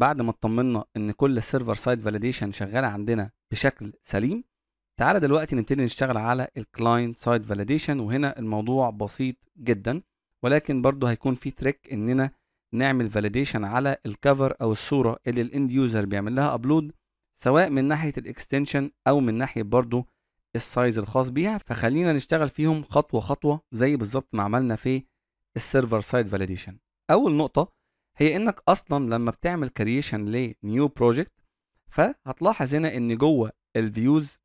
بعد ما اطمنا ان كل السيرفر سايد فاليديشن شغاله عندنا بشكل سليم تعالى دلوقتي نبتدي نشتغل على الكلاينت سايد فاليديشن وهنا الموضوع بسيط جدا ولكن برضو هيكون في تريك اننا نعمل فاليديشن على الكفر او الصوره اللي الاند يوزر بيعمل لها ابلود سواء من ناحيه الاكستنشن او من ناحيه برضو السايز الخاص بيها فخلينا نشتغل فيهم خطوه خطوه زي بالظبط ما عملنا في السيرفر سايد فاليديشن اول نقطه هي انك اصلا لما بتعمل كرييشن لنيو بروجكت فهتلاحظ هنا ان جوه الفيوز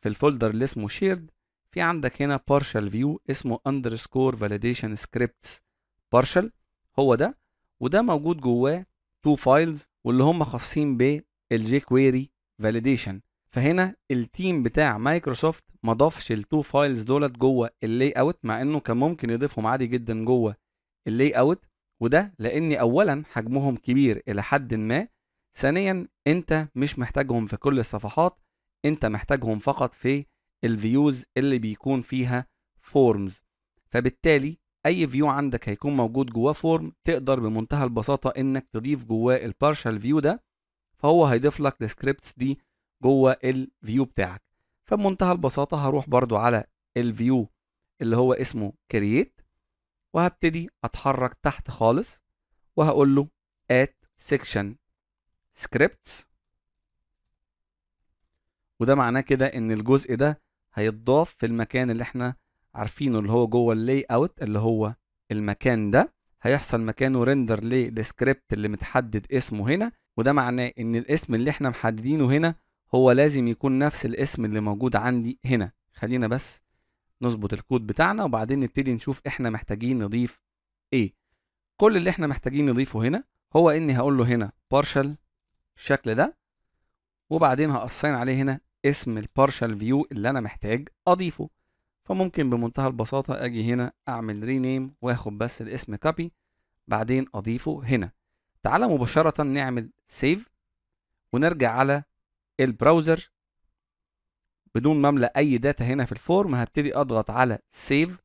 في الفولدر اللي اسمه شيرد في عندك هنا بارشال فيو اسمه اندرسكور فاليديشن سكريبتس بارشال هو ده وده موجود جواه تو فايلز واللي هم خاصين بالجي كويري فاليديشن فهنا التيم بتاع مايكروسوفت ما ضافش التو فايلز دولت جوه اللاي اوت مع انه كان ممكن يضيفهم عادي جدا جوه اللاي اوت وده لأن أولا حجمهم كبير إلى حد ما ثانيا أنت مش محتاجهم في كل الصفحات أنت محتاجهم فقط في الفيوز اللي بيكون فيها فورمز فبالتالي أي فيو عندك هيكون موجود جواه فورم تقدر بمنتهى البساطة إنك تضيف جواه البارشال فيو ده فهو هيضيف لك السكريبتس دي جوه الفيو بتاعك فبمنتهى البساطة هروح برضو على الفيو اللي هو اسمه كرييت وهبتدي اتحرك تحت خالص وهقول له at section scripts وده معناه كده ان الجزء ده هيتضاف في المكان اللي احنا عارفينه اللي هو جوه اللاي اوت اللي هو المكان ده هيحصل مكانه ريندر للسكريبت اللي متحدد اسمه هنا وده معناه ان الاسم اللي احنا محددينه هنا هو لازم يكون نفس الاسم اللي موجود عندي هنا خلينا بس نظبط الكود بتاعنا وبعدين نبتدي نشوف احنا محتاجين نضيف ايه كل اللي احنا محتاجين نضيفه هنا هو اني هقول له هنا partial الشكل ده وبعدين هقصين عليه هنا اسم البارشال فيو اللي انا محتاج اضيفه فممكن بمنتهى البساطة اجي هنا اعمل رينيم واخد بس الاسم كوبي بعدين اضيفه هنا تعالى مباشرة نعمل سيف ونرجع على البراوزر بدون ما املأ أي داتا هنا في الفورم هبتدي أضغط على سيف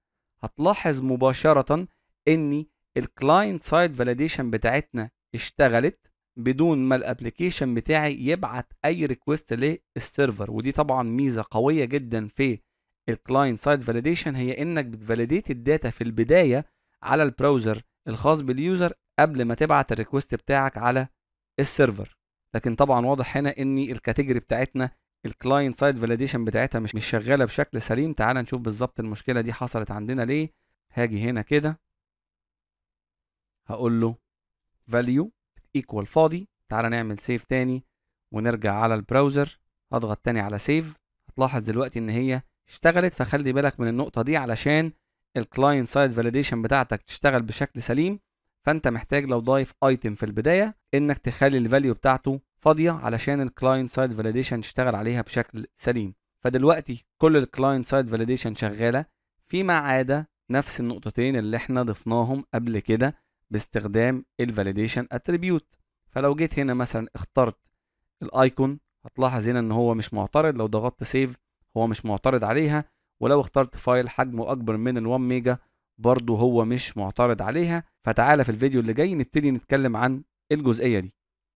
هتلاحظ مباشرة إن الكلاينت سايد فاليديشن بتاعتنا اشتغلت بدون ما الابلكيشن بتاعي يبعت اي ريكوست للسيرفر ودي طبعا ميزه قويه جدا في الكلاينت سايد فاليديشن هي انك بتفاليديت الداتا في البدايه على البراوزر الخاص باليوزر قبل ما تبعت الريكوست بتاعك على السيرفر لكن طبعا واضح هنا ان الكاتيجوري بتاعتنا الكلاينت سايد فاليديشن بتاعتها مش مش شغاله بشكل سليم تعال نشوف بالظبط المشكله دي حصلت عندنا ليه هاجي هنا كده هقول له value equal فاضي تعال نعمل سيف تاني ونرجع على البراوزر هضغط تاني على سيف هتلاحظ دلوقتي ان هي اشتغلت فخلي بالك من النقطه دي علشان الكلاينت سايد فاليديشن بتاعتك تشتغل بشكل سليم فانت محتاج لو ضايف ايتم في البدايه انك تخلي الفاليو بتاعته فاضيه علشان الكلاينت سايد فاليديشن تشتغل عليها بشكل سليم فدلوقتي كل الكلاينت سايد فاليديشن شغاله فيما عدا نفس النقطتين اللي احنا ضفناهم قبل كده باستخدام الفاليديشن اتريبيوت فلو جيت هنا مثلا اخترت الايكون هتلاحظ هنا ان هو مش معترض لو ضغطت سيف هو مش معترض عليها ولو اخترت فايل حجمه اكبر من ال1 ميجا برضه هو مش معترض عليها فتعالى في الفيديو اللي جاي نبتدي نتكلم عن الجزئية دي